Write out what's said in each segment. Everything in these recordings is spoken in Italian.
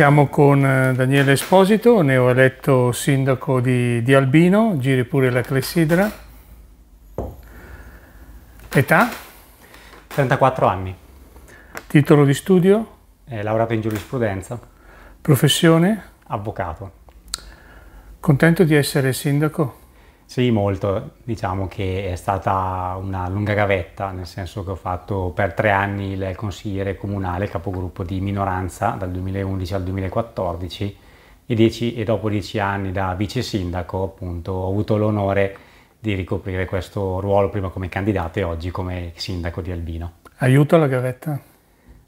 Siamo con eh, Daniele Esposito, neoeletto sindaco di, di Albino, giri pure la clessidra. Età? 34 anni. Titolo di studio? È eh, laureato in giurisprudenza. Professione? Avvocato. Contento di essere sindaco? Sì, molto. Diciamo che è stata una lunga gavetta, nel senso che ho fatto per tre anni il consigliere comunale, capogruppo di minoranza dal 2011 al 2014 e, dieci, e dopo dieci anni da vice sindaco appunto ho avuto l'onore di ricoprire questo ruolo prima come candidato e oggi come sindaco di Albino. Aiuta la gavetta?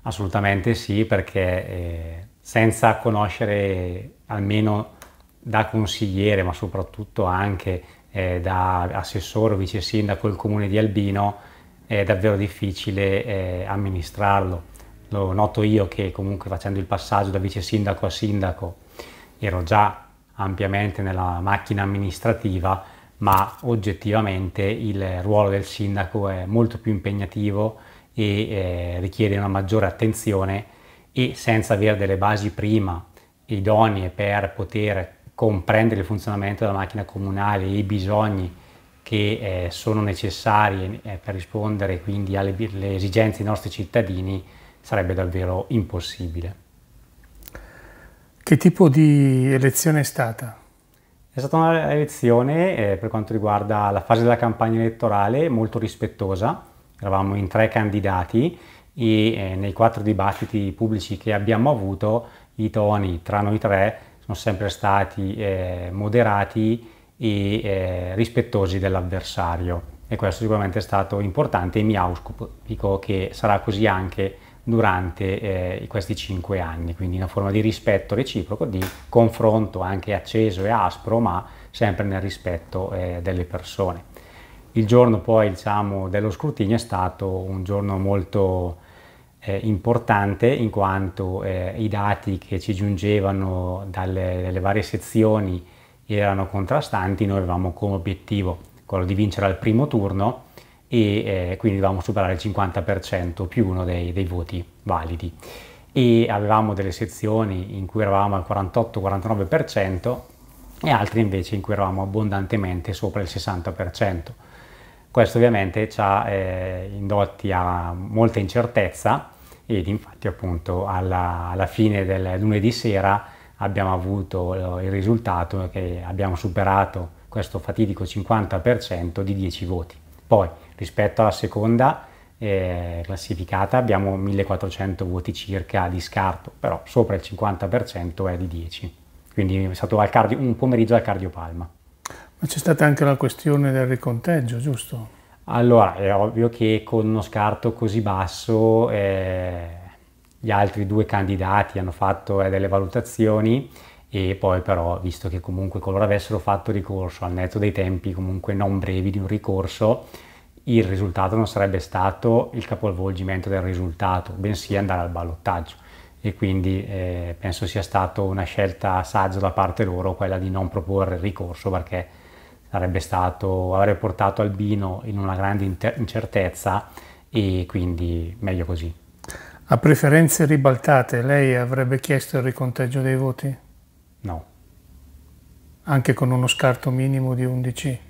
Assolutamente sì, perché eh, senza conoscere almeno da consigliere, ma soprattutto anche eh, da assessore o vice sindaco del comune di Albino è davvero difficile eh, amministrarlo. Lo noto io che comunque facendo il passaggio da vice sindaco a sindaco ero già ampiamente nella macchina amministrativa, ma oggettivamente il ruolo del sindaco è molto più impegnativo e eh, richiede una maggiore attenzione e senza avere delle basi prima idonee per poter comprendere il funzionamento della macchina comunale e i bisogni che eh, sono necessari eh, per rispondere quindi alle, alle esigenze dei nostri cittadini sarebbe davvero impossibile. Che tipo di elezione è stata? È stata un'elezione eh, per quanto riguarda la fase della campagna elettorale molto rispettosa, eravamo in tre candidati e eh, nei quattro dibattiti pubblici che abbiamo avuto i toni tra noi tre sono sempre stati eh, moderati e eh, rispettosi dell'avversario e questo sicuramente è stato importante e mi auspico che sarà così anche durante eh, questi cinque anni, quindi una forma di rispetto reciproco, di confronto anche acceso e aspro, ma sempre nel rispetto eh, delle persone. Il giorno poi diciamo, dello scrutinio è stato un giorno molto eh, importante in quanto eh, i dati che ci giungevano dalle, dalle, varie sezioni erano contrastanti, noi avevamo come obiettivo quello di vincere al primo turno e eh, quindi dovevamo superare il 50% più uno dei, dei voti validi e avevamo delle sezioni in cui eravamo al 48-49% e altre invece in cui eravamo abbondantemente sopra il 60%. Questo ovviamente ci ha eh, indotti a molta incertezza ed infatti appunto alla, alla fine del lunedì sera abbiamo avuto eh, il risultato che abbiamo superato questo fatidico 50% di 10 voti. Poi rispetto alla seconda eh, classificata abbiamo 1400 voti circa di scarto, però sopra il 50% è di 10. Quindi è stato un pomeriggio al cardiopalma. Ma c'è stata anche la questione del riconteggio, giusto? Allora, è ovvio che con uno scarto così basso eh, gli altri due candidati hanno fatto eh, delle valutazioni e poi però, visto che comunque coloro avessero fatto ricorso al netto dei tempi comunque non brevi di un ricorso, il risultato non sarebbe stato il capovolgimento del risultato, bensì andare al ballottaggio. E quindi eh, penso sia stata una scelta saggia da parte loro quella di non proporre il ricorso perché sarebbe stato, avrebbe portato Albino in una grande inter- incertezza e quindi meglio così. A preferenze ribaltate, lei avrebbe chiesto il riconteggio dei voti? No. Anche con uno scarto minimo di 11?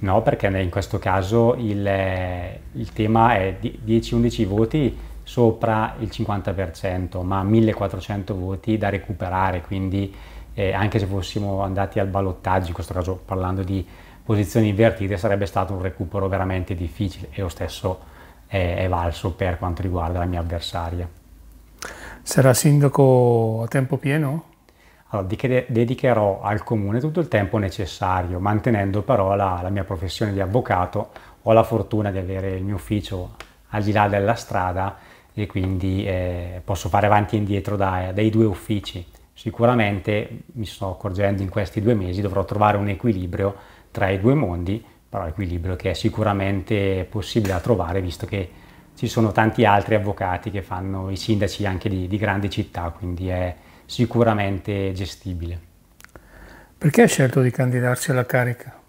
No, perché in questo caso il, eh, il tema è 10-11 voti sopra il 50%, ma 1400 voti da recuperare, quindi eh, anche se fossimo andati al ballottaggio, in questo caso parlando di posizioni invertite, sarebbe stato un recupero veramente difficile e lo stesso è, è valso per quanto riguarda la mia avversaria. Sarà sindaco a tempo pieno? Allora, dedicherò al comune tutto il tempo necessario, mantenendo però la, la, mia professione di avvocato. Ho la fortuna di avere il mio ufficio al di là della strada e quindi eh, posso fare avanti e indietro da, dai due uffici. Sicuramente mi sto accorgendo in questi due mesi dovrò trovare un equilibrio tra i due mondi, però equilibrio che è sicuramente possibile da trovare visto che ci sono tanti altri avvocati che fanno i sindaci anche di, di grandi città, quindi è sicuramente gestibile. Perché hai scelto di candidarsi alla carica?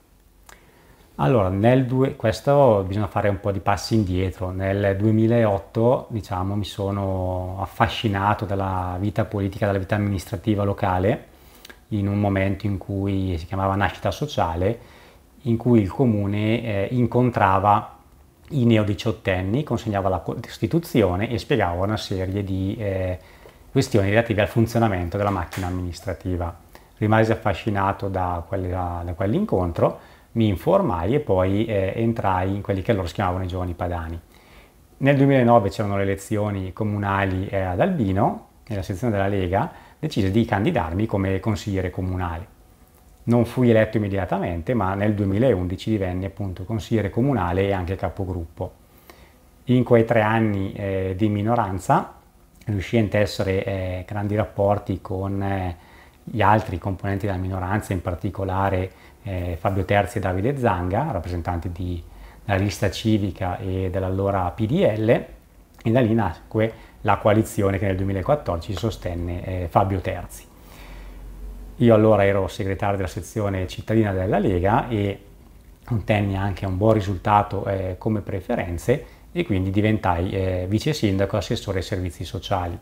Allora, nel due, questo bisogna fare un po' di passi indietro. Nel 2008, diciamo, mi sono affascinato dalla vita politica, dalla vita amministrativa locale, in un momento in cui si chiamava nascita sociale, in cui il comune eh, incontrava i neodiciottenni, consegnava la Costituzione e spiegava una serie di eh, questioni relative al funzionamento della macchina amministrativa. Rimasi affascinato da, quella, da quell'incontro mi informai e poi eh, entrai in quelli che loro si chiamavano i giovani padani. Nel 2009 c'erano le elezioni comunali eh, ad Albino, nella sezione della Lega, decise di candidarmi come consigliere comunale. Non fui eletto immediatamente, ma nel 2011 divenne appunto consigliere comunale e anche capogruppo. In quei tre anni eh, di minoranza riuscì a intessere eh, grandi rapporti con eh, gli altri componenti della minoranza, in particolare eh, Fabio Terzi e Davide Zanga, rappresentanti di, della lista civica e dell'allora PDL, e da lì nacque la coalizione che nel 2014 sostenne eh, Fabio Terzi. Io allora ero segretario della sezione cittadina della Lega e ottenni anche un buon risultato eh, come preferenze e quindi diventai eh, vice sindaco e assessore ai servizi sociali.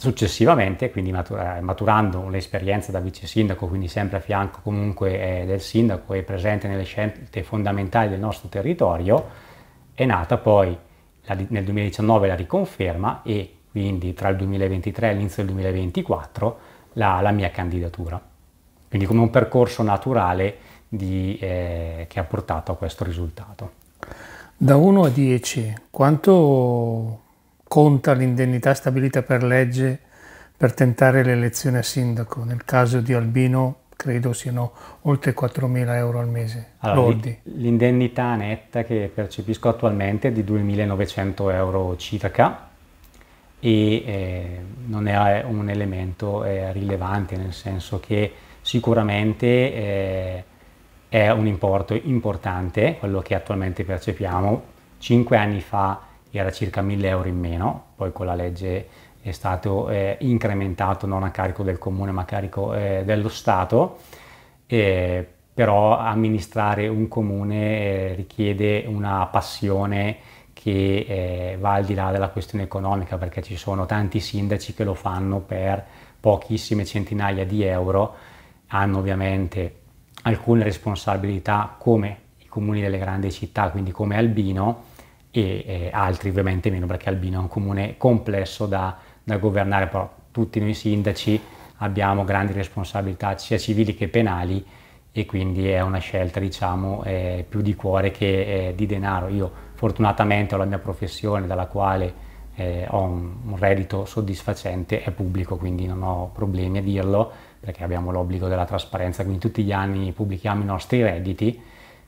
Successivamente, quindi maturando l'esperienza da vice sindaco, quindi sempre a fianco comunque eh, del sindaco e presente nelle scelte fondamentali del nostro territorio, è nata poi nel 2019 la riconferma e quindi tra il 2023 e l'inizio del 2024 la, la mia candidatura. Quindi come un percorso naturale di, eh, che ha portato a questo risultato. Da 1 a 10, quanto conta l'indennità stabilita per legge per tentare l'elezione a sindaco. Nel caso di Albino credo siano oltre 4.000 euro al mese. Allora, l'indennità netta che percepisco attualmente è di 2.900 euro circa e eh, non è un elemento eh, rilevante nel senso che sicuramente eh, è un importo importante quello che attualmente percepiamo. Cinque anni fa era circa 1000 euro in meno, poi con la legge è stato eh, incrementato non a carico del comune ma a carico eh, dello Stato, eh, però amministrare un comune eh, richiede una passione che eh, va al di là della questione economica perché ci sono tanti sindaci che lo fanno per pochissime centinaia di euro, hanno ovviamente alcune responsabilità come i comuni delle grandi città, quindi come Albino, e eh, altri ovviamente meno perché Albino è un comune complesso da, da governare, però tutti noi sindaci abbiamo grandi responsabilità sia civili che penali e quindi è una scelta diciamo eh, più di cuore che eh, di denaro. Io fortunatamente ho la mia professione dalla quale eh, ho un, un, reddito soddisfacente, è pubblico quindi non ho problemi a dirlo perché abbiamo l'obbligo della trasparenza, quindi tutti gli anni pubblichiamo i nostri redditi,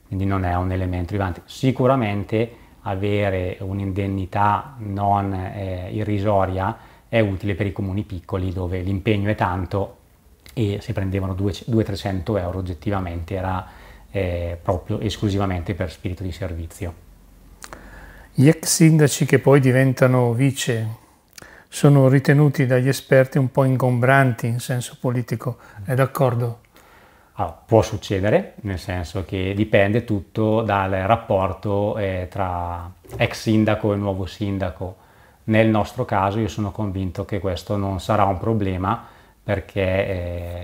quindi non è un elemento rilevante. Sicuramente avere un'indennità non eh, irrisoria è utile per i comuni piccoli dove l'impegno è tanto e se prendevano 200-300 euro oggettivamente era eh, proprio esclusivamente per spirito di servizio. Gli ex sindaci che poi diventano vice sono ritenuti dagli esperti un po' ingombranti in senso politico, è d'accordo? Allora, ah, può succedere, nel senso che dipende tutto dal rapporto eh, tra ex sindaco e nuovo sindaco. Nel nostro caso io sono convinto che questo non sarà un problema perché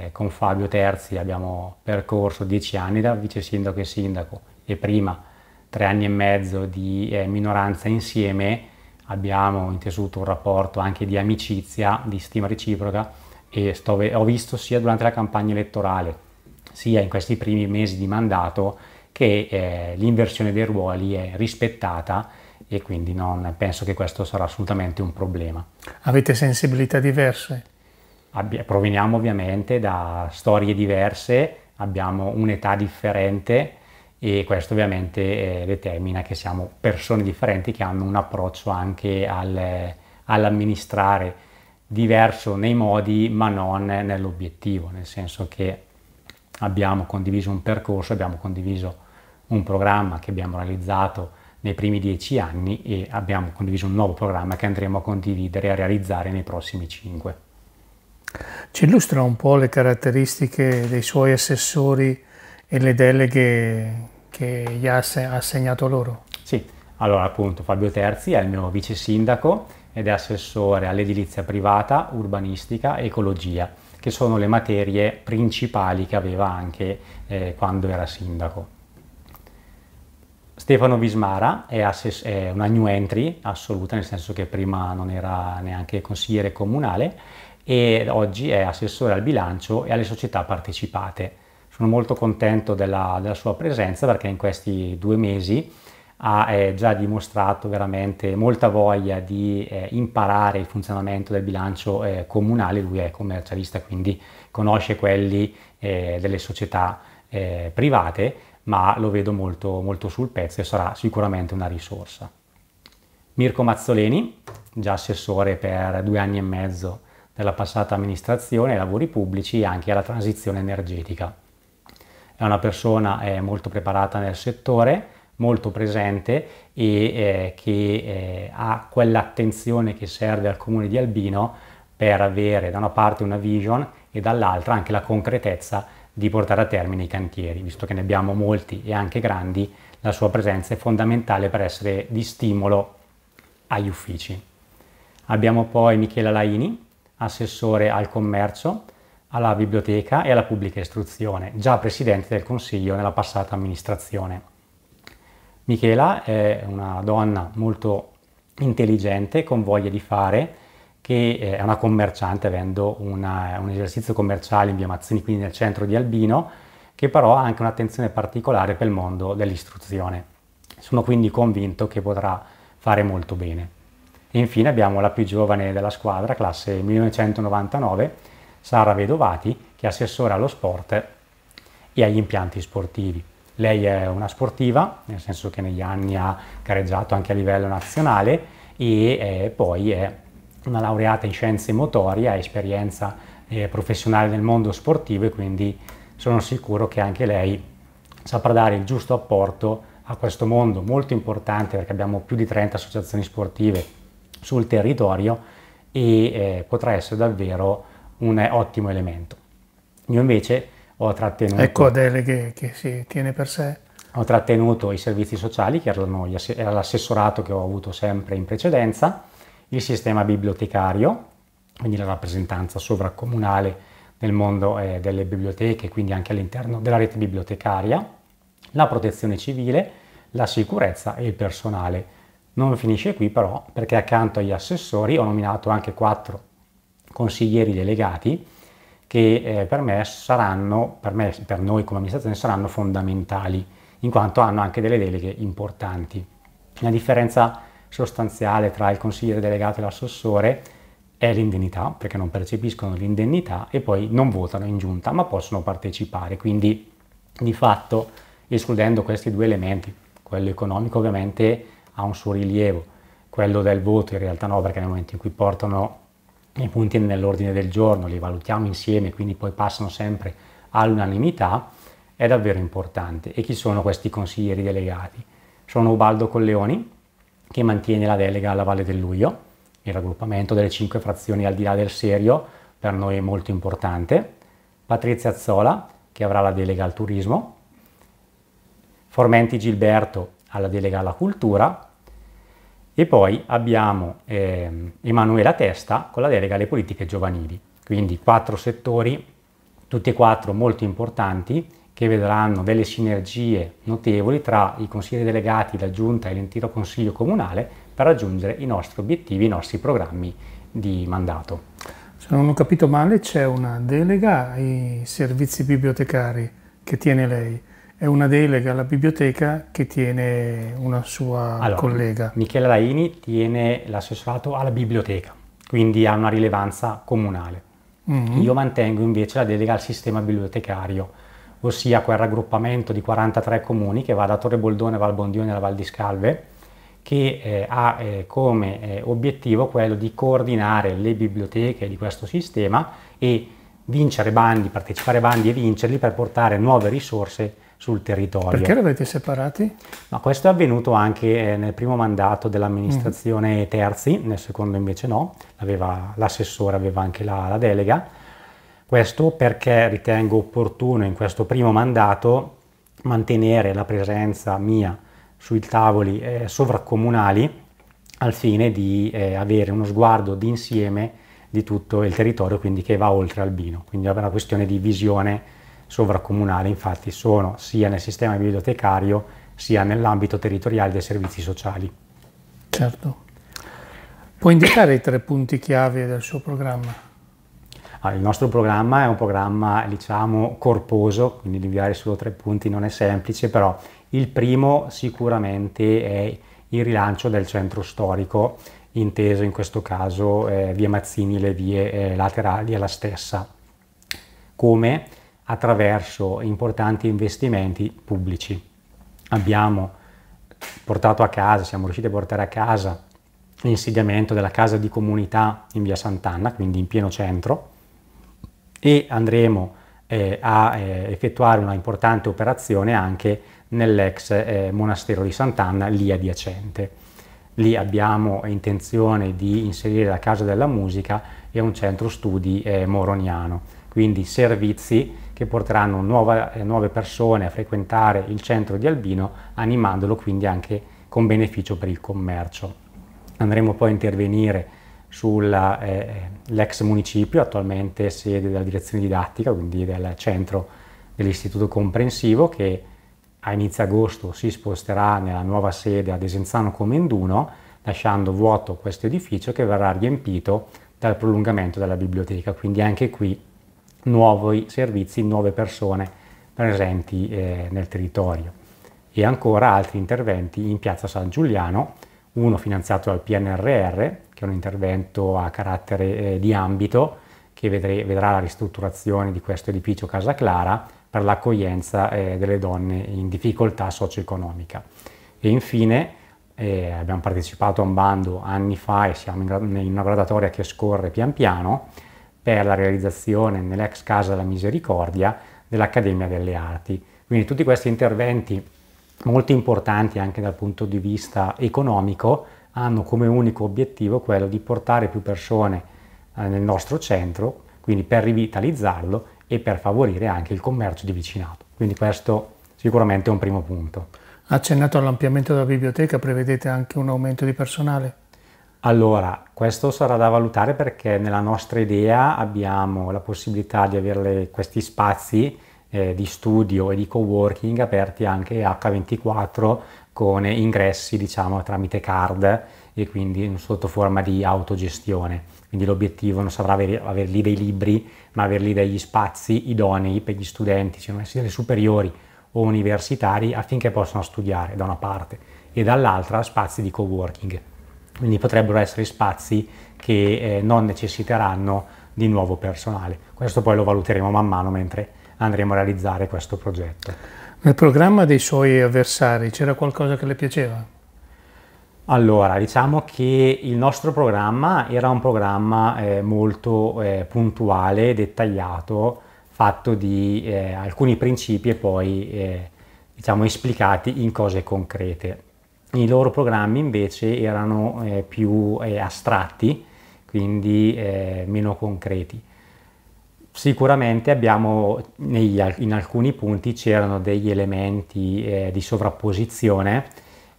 eh, con Fabio Terzi abbiamo percorso dieci anni da vice sindaco e sindaco e prima tre anni e mezzo di eh, minoranza insieme abbiamo intesuto un rapporto anche di amicizia, di stima reciproca e sto, ho visto sia durante la campagna elettorale sia in questi primi mesi di mandato che eh, l'inversione dei ruoli è rispettata e quindi non penso che questo sarà assolutamente un problema. Avete sensibilità diverse? Abbi- proveniamo ovviamente da storie diverse, abbiamo un'età differente e questo ovviamente eh, determina che siamo persone differenti che hanno un approccio anche al, all'amministrare diverso nei modi ma non nell'obiettivo, nel senso che abbiamo condiviso un percorso, abbiamo condiviso un programma che abbiamo realizzato nei primi dieci anni e abbiamo condiviso un nuovo programma che andremo a condividere e a realizzare nei prossimi cinque. Ci illustra un po' le caratteristiche dei suoi assessori e le deleghe che gli ha assegnato loro? Sì, allora appunto Fabio Terzi è il mio vice sindaco ed è assessore all'edilizia privata, urbanistica e ecologia che sono le materie principali che aveva anche eh, quando era sindaco. Stefano Bismara è, è, una new entry assoluta, nel senso che prima non era neanche consigliere comunale e oggi è assessore al bilancio e alle società partecipate. Sono molto contento della, della sua presenza perché in questi due mesi ha eh, già dimostrato veramente molta voglia di eh, imparare il funzionamento del bilancio eh, comunale, lui è commercialista, quindi conosce quelli eh, delle società eh, private, ma lo vedo molto, molto sul pezzo e sarà sicuramente una risorsa. Mirko Mazzoleni, già assessore per due anni e mezzo della passata amministrazione ai lavori pubblici e anche alla transizione energetica. È una persona eh, molto preparata nel settore, molto presente e eh, che eh, ha quell'attenzione che serve al comune di Albino per avere da una parte una vision e dall'altra anche la concretezza di portare a termine i cantieri, visto che ne abbiamo molti e anche grandi, la sua presenza è fondamentale per essere di stimolo agli uffici. Abbiamo poi Michela Laini, assessore al commercio, alla biblioteca e alla pubblica istruzione, già presidente del Consiglio nella passata amministrazione. Michela è una donna molto intelligente, con voglia di fare, che eh, è una commerciante avendo una, un esercizio commerciale in via Mazzini, quindi nel centro di Albino, che però ha anche un'attenzione particolare per il mondo dell'istruzione. Sono quindi convinto che potrà fare molto bene. E infine abbiamo la più giovane della squadra, classe 1999, Sara Vedovati, che è assessora allo sport e agli impianti sportivi. Lei è una sportiva, nel senso che negli anni ha gareggiato anche a livello nazionale e eh, poi è una laureata in scienze motorie, ha esperienza eh, professionale nel mondo sportivo e quindi sono sicuro che anche lei saprà dare il giusto apporto a questo mondo molto importante perché abbiamo più di 30 associazioni sportive sul territorio e eh, potrà essere davvero un ottimo elemento. Io invece ho trattenuto... È Codele ecco, che, che si tiene per sé. Ho trattenuto i servizi sociali, che erano era l'assessorato che ho avuto sempre in precedenza, il sistema bibliotecario, quindi la rappresentanza sovracomunale nel mondo eh, delle biblioteche, quindi anche all'interno della rete bibliotecaria, la protezione civile, la sicurezza e il personale. Non finisce qui però, perché accanto agli assessori ho nominato anche quattro consiglieri delegati che eh, per me saranno, per, me, per noi come amministrazione, saranno fondamentali, in quanto hanno anche delle deleghe importanti. La differenza sostanziale tra il consigliere delegato e l'assessore è l'indennità, perché non percepiscono l'indennità e poi non votano in giunta, ma possono partecipare. Quindi, di fatto, escludendo questi due elementi, quello economico ovviamente ha un suo rilievo, quello del voto in realtà no, perché nel momento in cui portano i punti nell'ordine del giorno, li valutiamo insieme, quindi poi passano sempre all'unanimità, è davvero importante. E chi sono questi consiglieri delegati? Sono Ubaldo Colleoni, che mantiene la delega alla Valle del Luglio, il raggruppamento delle cinque frazioni al di là del serio, per noi è molto importante. Patrizia Zola, che avrà la delega al turismo. Formenti Gilberto alla delega alla cultura e poi abbiamo eh, Emanuela Testa con la delega alle politiche giovanili, quindi quattro settori, tutti e quattro molto importanti, che vedranno delle sinergie notevoli tra i consigli delegati, la giunta e l'intero consiglio comunale per raggiungere i nostri obiettivi, i nostri programmi di mandato. Se non ho capito male c'è una delega ai servizi bibliotecari che tiene lei è una delega alla biblioteca che tiene una sua allora, collega. Michela Daini tiene l'assessorato alla biblioteca, quindi ha una rilevanza comunale. Mm-hmm. Io mantengo invece la delega al sistema bibliotecario, ossia quel raggruppamento di 43 comuni che va da Torre Boldone, Valbondione alla Val di Scalve, che eh, ha eh, come eh, obiettivo quello di coordinare le biblioteche di questo sistema e vincere bandi, partecipare a bandi e vincerli per portare nuove risorse sul territorio. Perché l'avete separati? Ma questo è avvenuto anche eh, nel primo mandato dell'amministrazione mm. Terzi, nel secondo invece no, aveva, l'assessore aveva anche la, la delega. Questo perché ritengo opportuno in questo primo mandato mantenere la presenza mia sui tavoli eh, sovracomunali al fine di eh, avere uno sguardo d'insieme di tutto il territorio, quindi che va oltre Albino, quindi è una questione di visione sovracomunali infatti sono sia nel sistema bibliotecario sia nell'ambito territoriale dei servizi sociali. Certo. Può indicare i tre punti chiave del suo programma? Ah, il nostro programma è un programma, diciamo, corposo, quindi inviare solo tre punti non è semplice, però il primo sicuramente è il rilancio del centro storico, inteso in questo caso eh, via Mazzini le vie eh, laterali alla stessa. Come? attraverso importanti investimenti pubblici. Abbiamo portato a casa, siamo riusciti a portare a casa l'insediamento della casa di comunità in via Sant'Anna, quindi in pieno centro, e andremo eh, a eh, effettuare una importante operazione anche nell'ex eh, monastero di Sant'Anna, lì adiacente. Lì abbiamo intenzione di inserire la Casa della Musica e un centro studi eh, moroniano, quindi servizi che porteranno nuova, eh, nuove persone a frequentare il centro di Albino, animandolo quindi anche con beneficio per il commercio. Andremo poi a intervenire sull'ex eh, eh municipio, attualmente sede della direzione didattica, quindi del centro dell'istituto comprensivo, che a inizio agosto si sposterà nella nuova sede ad Esenzano Comenduno, lasciando vuoto questo edificio che verrà riempito dal prolungamento della biblioteca. Quindi anche qui nuovi servizi, nuove persone presenti eh, nel territorio. E ancora altri interventi in Piazza San Giuliano, uno finanziato dal PNRR, che è un intervento a carattere eh, di ambito, che vedrei, vedrà la ristrutturazione di questo edificio Casa Clara per l'accoglienza eh, delle donne in difficoltà socio-economica. E infine eh, abbiamo partecipato a un bando anni fa e siamo in, in una gradatoria che scorre pian piano per la realizzazione nell'ex Casa della Misericordia dell'Accademia delle Arti. Quindi tutti questi interventi molto importanti anche dal punto di vista economico hanno come unico obiettivo quello di portare più persone eh, nel nostro centro, quindi per rivitalizzarlo e per favorire anche il commercio di vicinato. Quindi questo sicuramente è un primo punto. Accennato all'ampliamento della biblioteca, prevedete anche un aumento di personale? Allora, questo sarà da valutare perché nella nostra idea abbiamo la possibilità di avere questi spazi eh, di studio e di co-working aperti anche H24 con ingressi diciamo tramite card e quindi sotto forma di autogestione. Quindi l'obiettivo non sarà avere, avere lì dei libri, ma avere lì degli spazi idonei per gli studenti, cioè cioè essere superiori o universitari, affinché possano studiare da una parte e dall'altra spazi di co-working quindi potrebbero essere spazi che eh, non necessiteranno di nuovo personale. Questo poi lo valuteremo man mano mentre andremo a realizzare questo progetto. Nel programma dei suoi avversari c'era qualcosa che le piaceva? Allora, diciamo che il nostro programma era un programma eh, molto eh, puntuale, dettagliato, fatto di eh, alcuni principi e poi eh, diciamo esplicati in cose concrete i loro programmi invece erano eh, più eh, astratti, quindi eh, meno concreti. Sicuramente abbiamo, negli, in alcuni punti c'erano degli elementi eh, di sovrapposizione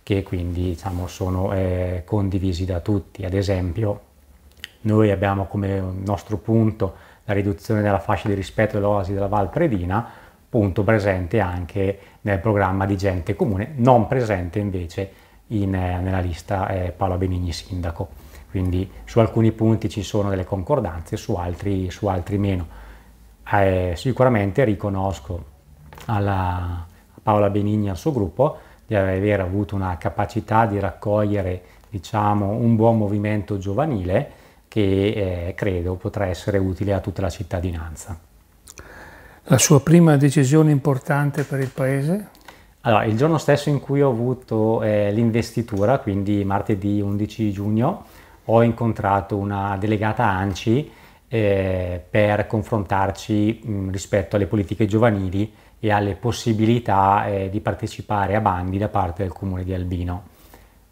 che quindi diciamo, sono eh, condivisi da tutti. Ad esempio, noi abbiamo come nostro punto la riduzione della fascia di rispetto dell'oasi della Val Predina, punto presente anche nel programma di gente comune, non presente invece in, eh, nella lista è eh, Paolo Benigni sindaco, quindi su alcuni punti ci sono delle concordanze, su altri, su altri meno. Eh, sicuramente riconosco alla, a Paola Benigni e al suo gruppo di aver avuto una capacità di raccogliere diciamo, un buon movimento giovanile che eh, credo potrà essere utile a tutta la cittadinanza. La sua prima decisione importante per il Paese? Allora, il giorno stesso in cui ho avuto eh, l'investitura, quindi martedì 11 giugno, ho incontrato una delegata ANCI eh, per confrontarci mh, mm, rispetto alle politiche giovanili e alle possibilità eh, di partecipare a bandi da parte del comune di Albino.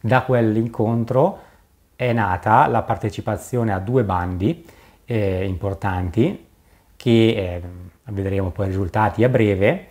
Da quell'incontro è nata la partecipazione a due bandi eh, importanti che eh, vedremo poi i risultati a breve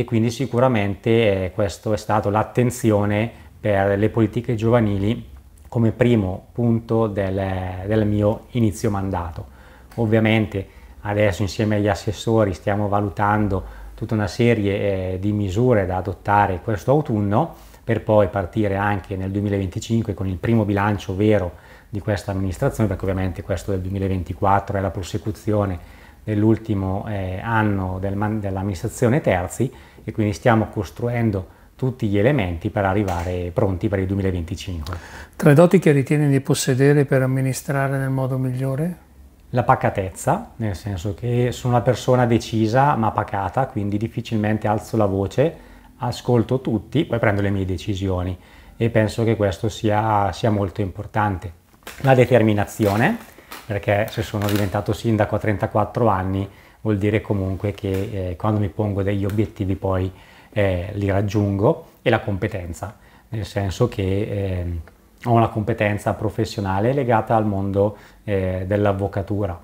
e quindi sicuramente eh, questo è stato l'attenzione per le politiche giovanili come primo punto del, del mio inizio mandato. Ovviamente adesso insieme agli assessori stiamo valutando tutta una serie eh, di misure da adottare questo autunno per poi partire anche nel 2025 con il primo bilancio vero di questa amministrazione, perché ovviamente questo del 2024 è la prosecuzione nell'ultimo eh, anno del dell'amministrazione terzi e quindi stiamo costruendo tutti gli elementi per arrivare pronti per il 2025. Tre doti che ritieni di possedere per amministrare nel modo migliore? La pacatezza, nel senso che sono una persona decisa ma pacata, quindi difficilmente alzo la voce, ascolto tutti, poi prendo le mie decisioni e penso che questo sia, sia molto importante. La determinazione, perché se sono diventato sindaco a 34 anni vuol dire comunque che eh, quando mi pongo degli obiettivi poi eh, li raggiungo e la competenza, nel senso che eh, ho una competenza professionale legata al mondo eh, dell'avvocatura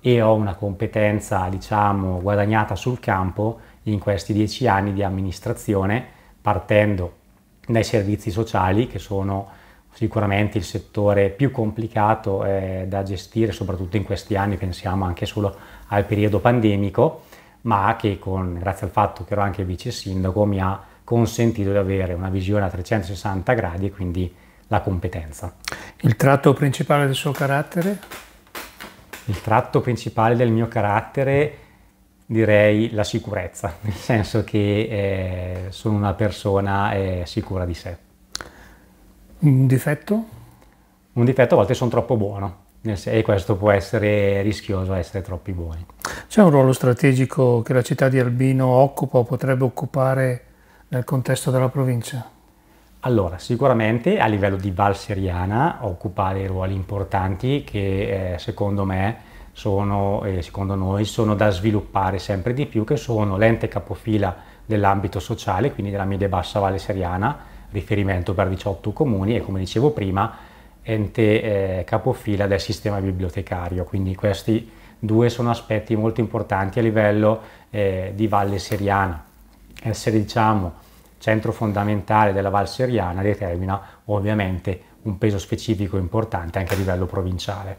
e ho una competenza diciamo guadagnata sul campo in questi dieci anni di amministrazione partendo dai servizi sociali che sono sicuramente il settore più complicato eh, da gestire, soprattutto in questi anni, pensiamo anche solo al periodo pandemico, ma che con, grazie al fatto che ero anche vice sindaco mi ha consentito di avere una visione a 360 gradi e quindi la competenza. Il tratto principale del suo carattere? Il tratto principale del mio carattere direi la sicurezza, nel senso che eh, sono una persona eh, sicura di sé. Un difetto? Un difetto a volte sono troppo buono e questo può essere rischioso, essere troppi buoni. C'è un ruolo strategico che la città di Albino occupa o potrebbe occupare nel contesto della provincia? Allora, sicuramente a livello di Val Seriana occupa dei ruoli importanti che eh, secondo me sono, eh, secondo noi, sono da sviluppare sempre di più, che sono l'ente capofila dell'ambito sociale, quindi della media bassa Valle Seriana, riferimento per 18 comuni e come dicevo prima ente eh, capofila del sistema bibliotecario, quindi questi due sono aspetti molto importanti a livello eh, di Valle Seriana. Essere diciamo centro fondamentale della Val Seriana determina ovviamente un peso specifico importante anche a livello provinciale.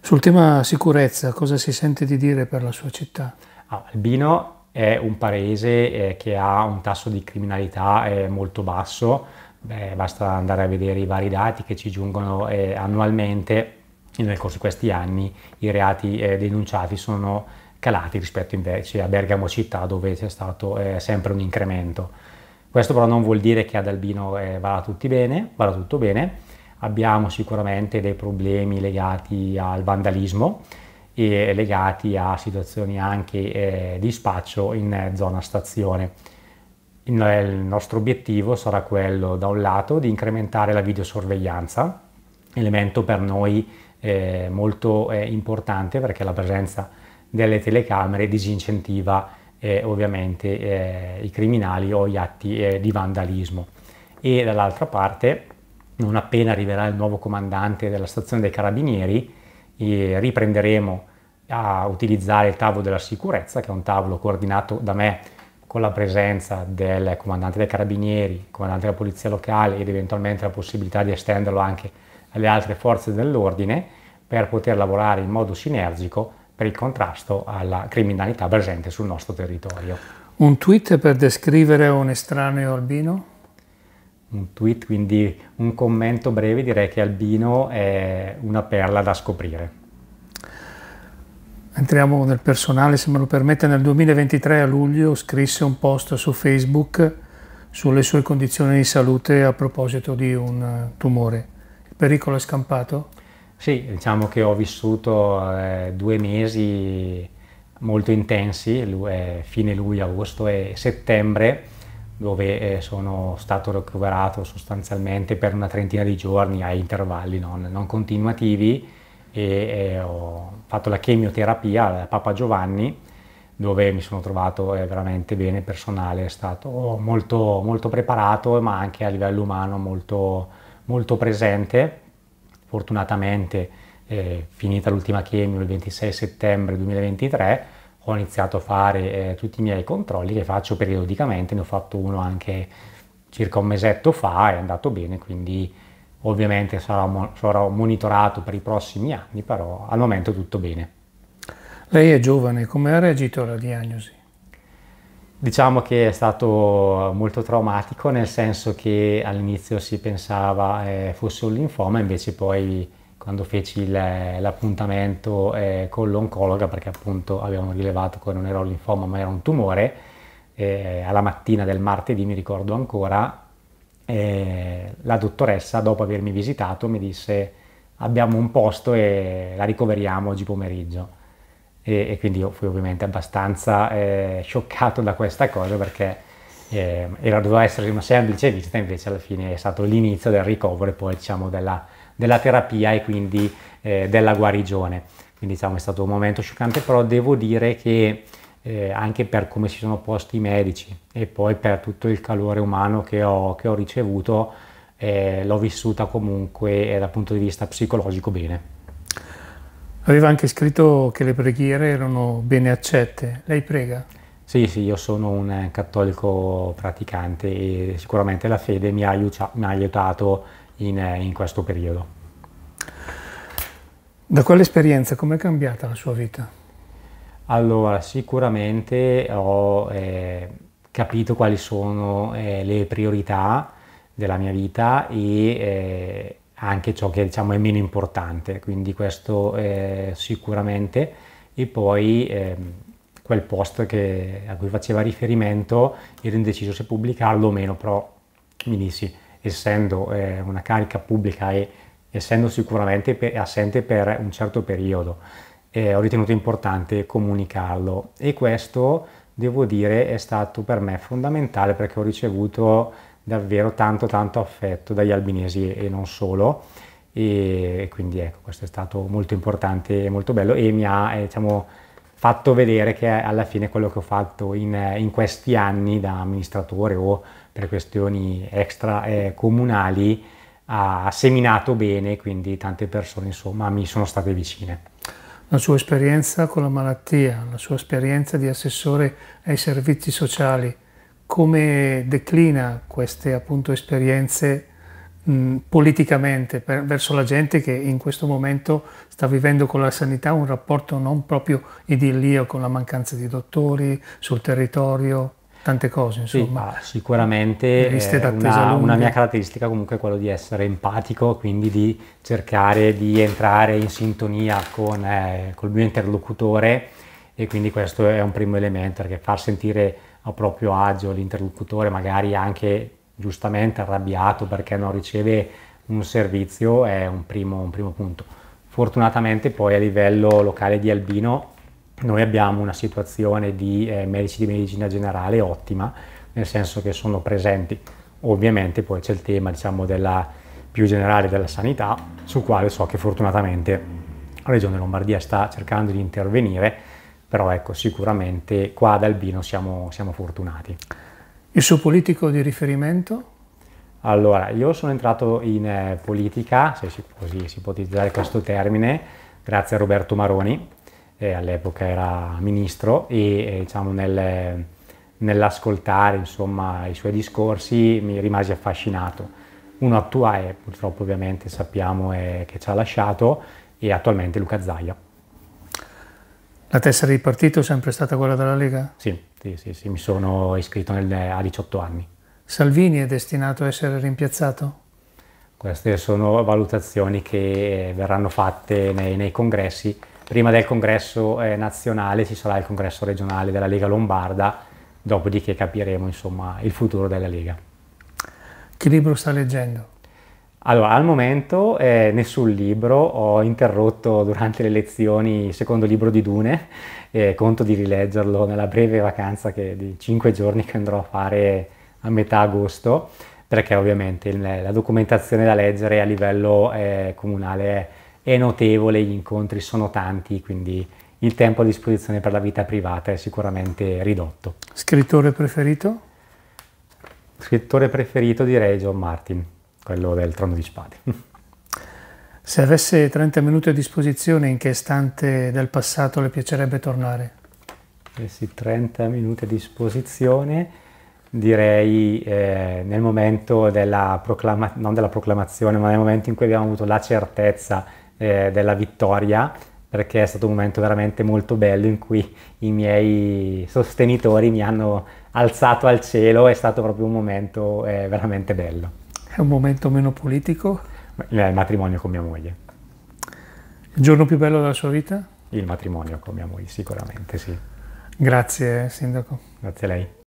Sul tema sicurezza cosa si sente di dire per la sua città? Ah, Albino è un paese eh, che ha un tasso di criminalità eh, molto basso, Beh, basta andare a vedere i vari dati che ci giungono eh, annualmente nel corso di questi anni i reati eh, denunciati sono calati rispetto invece a Bergamo città dove c'è stato eh, sempre un incremento. Questo però non vuol dire che ad Albino eh, vada, bene, vada tutto bene, abbiamo sicuramente dei problemi legati al vandalismo, e legati a situazioni anche eh, di spaccio in eh, zona stazione. Eh, il, nostro obiettivo sarà quello, da un lato, di incrementare la videosorveglianza, elemento per noi eh, molto eh, importante perché la presenza delle telecamere disincentiva eh, ovviamente i criminali o gli atti di vandalismo. E dall'altra parte, non appena arriverà il nuovo comandante della stazione dei carabinieri, e riprenderemo a utilizzare il tavolo della sicurezza, che è un tavolo coordinato da me con la presenza del comandante dei carabinieri, comandante della polizia locale ed eventualmente la possibilità di estenderlo anche alle altre forze dell'ordine per poter lavorare in modo sinergico per il contrasto alla criminalità presente sul nostro territorio. Un tweet per descrivere un estraneo albino? un tweet, quindi un commento breve, direi che Albino è una perla da scoprire. Entriamo nel personale, se me lo permette, nel 2023 a luglio scrisse un post su Facebook sulle sue condizioni di salute a proposito di un tumore. Il pericolo è scampato? Sì, diciamo che ho vissuto eh, due mesi molto intensi, eh, fine luglio, agosto e settembre, dove eh, sono stato recuperato sostanzialmente per una trentina di giorni a intervalli non, non continuativi e, e, eh, ho fatto la chemioterapia a Papa Giovanni dove mi sono trovato eh, veramente bene, il personale è stato molto, molto preparato ma anche a livello umano molto, molto presente. Fortunatamente eh, finita l'ultima chemio il 26 settembre 2023 ho iniziato a fare eh, tutti i miei controlli che faccio periodicamente, ne ho fatto uno anche circa un mesetto fa, è andato bene, quindi ovviamente sarò, sarò monitorato per i prossimi anni, però al momento tutto bene. Lei è giovane, come ha reagito alla diagnosi? Diciamo che è stato molto traumatico, nel senso che all'inizio si pensava eh, fosse un linfoma, invece poi quando feci l'appuntamento eh, con l'oncologa perché appunto abbiamo rilevato che non era un linfoma ma era un tumore. Eh, alla mattina del martedì, mi ricordo ancora, eh, la dottoressa dopo avermi visitato mi disse abbiamo un posto e la ricoveriamo oggi pomeriggio. E, e quindi io fui ovviamente abbastanza eh, scioccato da questa cosa perché eh, era, doveva essere una semplice visita, invece alla fine è stato l'inizio del ricovero e poi diciamo della della terapia e quindi eh, della guarigione. Quindi diciamo, è stato un momento scioccante, però devo dire che eh, anche per come si sono posti i medici e poi per tutto il calore umano che ho, che ho ricevuto, eh, l'ho vissuta comunque eh, dal punto di vista psicologico bene. Aveva anche scritto che le preghiere erano bene accette. Lei prega? Sì, sì, io sono un cattolico praticante e sicuramente la fede mi ha, mi ha aiutato in, eh, in questo periodo. Da quell'esperienza com'è cambiata la sua vita? Allora, sicuramente ho eh, capito quali sono eh, le priorità della mia vita e eh, anche ciò che diciamo è meno importante, quindi questo eh, sicuramente. E poi ehm, quel post che, a cui faceva riferimento, ero indeciso se pubblicarlo o meno, però mi dissi essendo eh, una carica pubblica e essendo sicuramente per, assente per un certo periodo, eh, ho ritenuto importante comunicarlo e questo devo dire è stato per me fondamentale perché ho ricevuto davvero tanto tanto affetto dagli albinesi e non solo e quindi ecco questo è stato molto importante e molto bello e mi ha eh, diciamo, fatto vedere che alla fine quello che ho fatto in, in questi anni da amministratore o per questioni extra eh, comunali ha seminato bene, quindi tante persone insomma mi sono state vicine. La sua esperienza con la malattia, la sua esperienza di assessore ai servizi sociali, come declina queste appunto esperienze mh, politicamente per, verso la gente che in questo momento sta vivendo con la sanità un rapporto non proprio idillio con la mancanza di dottori sul territorio? tante cose, insomma. Sì, sicuramente eh, una, una, mia caratteristica comunque è quella di essere empatico, quindi di cercare di entrare in sintonia con eh, col mio interlocutore e quindi questo è un primo elemento, perché far sentire a proprio agio l'interlocutore, magari anche giustamente arrabbiato perché non riceve un servizio, è un primo, un primo punto. Fortunatamente poi a livello locale di Albino noi abbiamo una situazione di eh, medici di medicina generale ottima, nel senso che sono presenti. Ovviamente poi c'è il tema diciamo, della, più generale della sanità, sul quale so che fortunatamente la Regione Lombardia sta cercando di intervenire, però ecco, sicuramente qua ad Albino siamo, siamo fortunati. Il suo politico di riferimento? Allora, io sono entrato in eh, politica, se si, così si può utilizzare questo termine, grazie a Roberto Maroni, eh, all'epoca era ministro e eh, diciamo, nel, nell'ascoltare insomma, i suoi discorsi mi rimasi affascinato. Uno attuale, purtroppo ovviamente sappiamo eh, che ci ha lasciato, e attualmente Luca Zaia. La tessera di partito è sempre stata quella della Lega? Sì, sì, sì, sì mi sono iscritto nel, a 18 anni. Salvini è destinato a essere rimpiazzato? Queste sono valutazioni che eh, verranno fatte nei, nei congressi prima del congresso eh, nazionale ci sarà il congresso regionale della Lega Lombarda, dopodiché capiremo insomma, il futuro della Lega. Che libro sta leggendo? Allora, al momento eh, nessun libro, ho interrotto durante le lezioni il secondo libro di Dune, e eh, conto di rileggerlo nella breve vacanza che, di 5 giorni che andrò a fare a metà agosto, perché ovviamente il, la documentazione da leggere a livello eh, comunale è è notevole, gli incontri sono tanti, quindi il tempo a disposizione per la vita privata è sicuramente ridotto. Scrittore preferito? Scrittore preferito direi John Martin, quello del Trono di Spade. Se avesse 30 minuti a disposizione, in che istante del passato le piacerebbe tornare? Avessi 30 minuti a disposizione, direi eh, nel momento della proclamazione, non della proclamazione, ma nel momento in cui abbiamo avuto la certezza eh, della vittoria perché è stato un momento veramente molto bello in cui i miei sostenitori mi hanno alzato al cielo, è stato proprio un momento eh, veramente bello. È un momento meno politico? il matrimonio con mia moglie. Il giorno più bello della sua vita? Il matrimonio con mia moglie, sicuramente sì. Grazie Sindaco. Grazie a lei.